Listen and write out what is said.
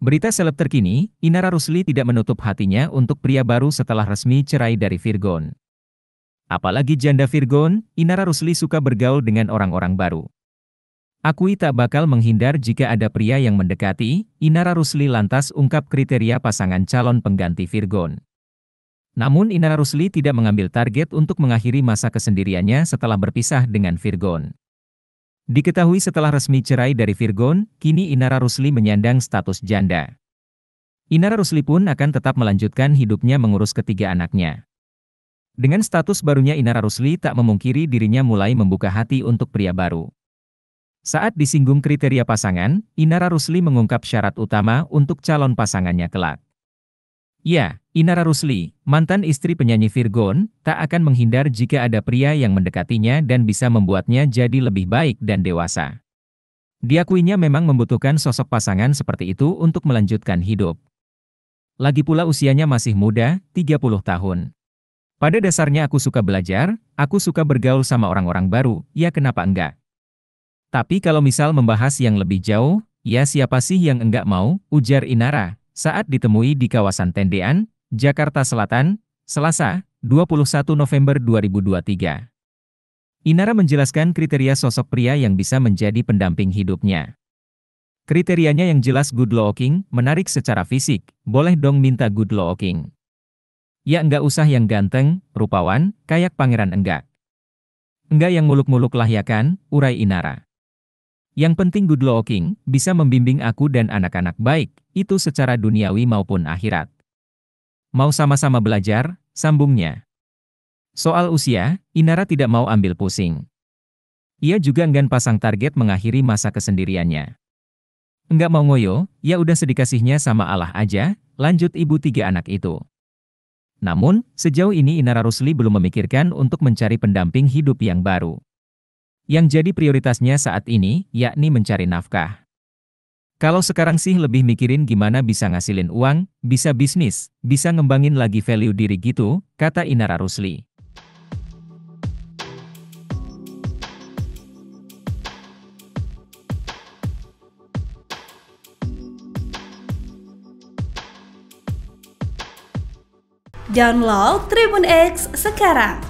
Berita seleb terkini, Inara Rusli tidak menutup hatinya untuk pria baru setelah resmi cerai dari Virgon. Apalagi janda Virgon, Inara Rusli suka bergaul dengan orang-orang baru. Akui tak bakal menghindar jika ada pria yang mendekati, Inara Rusli lantas ungkap kriteria pasangan calon pengganti Virgon. Namun Inara Rusli tidak mengambil target untuk mengakhiri masa kesendiriannya setelah berpisah dengan Virgon. Diketahui setelah resmi cerai dari Virgon, kini Inara Rusli menyandang status janda. Inara Rusli pun akan tetap melanjutkan hidupnya mengurus ketiga anaknya. Dengan status barunya Inara Rusli tak memungkiri dirinya mulai membuka hati untuk pria baru. Saat disinggung kriteria pasangan, Inara Rusli mengungkap syarat utama untuk calon pasangannya kelak. Ya, Inara Rusli, mantan istri penyanyi Virgon, tak akan menghindar jika ada pria yang mendekatinya dan bisa membuatnya jadi lebih baik dan dewasa. Diakuinya memang membutuhkan sosok pasangan seperti itu untuk melanjutkan hidup. Lagi pula usianya masih muda, 30 tahun. Pada dasarnya aku suka belajar, aku suka bergaul sama orang-orang baru, ya kenapa enggak? Tapi kalau misal membahas yang lebih jauh, ya siapa sih yang enggak mau, ujar Inara, saat ditemui di kawasan Tendean, Jakarta Selatan, Selasa, 21 November 2023. Inara menjelaskan kriteria sosok pria yang bisa menjadi pendamping hidupnya. Kriterianya yang jelas good looking, menarik secara fisik, boleh dong minta good looking. Ya enggak usah yang ganteng, rupawan, kayak pangeran enggak. Enggak yang muluk-muluk lah ya kan, urai Inara. Yang penting Good looking, bisa membimbing aku dan anak-anak baik, itu secara duniawi maupun akhirat. Mau sama-sama belajar, sambungnya. Soal usia, Inara tidak mau ambil pusing. Ia juga enggan pasang target mengakhiri masa kesendiriannya. Enggak mau ngoyo, ya udah sedikasihnya sama Allah aja, lanjut ibu tiga anak itu. Namun, sejauh ini Inara Rusli belum memikirkan untuk mencari pendamping hidup yang baru. Yang jadi prioritasnya saat ini, yakni mencari nafkah. Kalau sekarang sih lebih mikirin gimana bisa ngasilin uang, bisa bisnis, bisa ngembangin lagi value diri gitu, kata Inara Rusli. Download Tribun X sekarang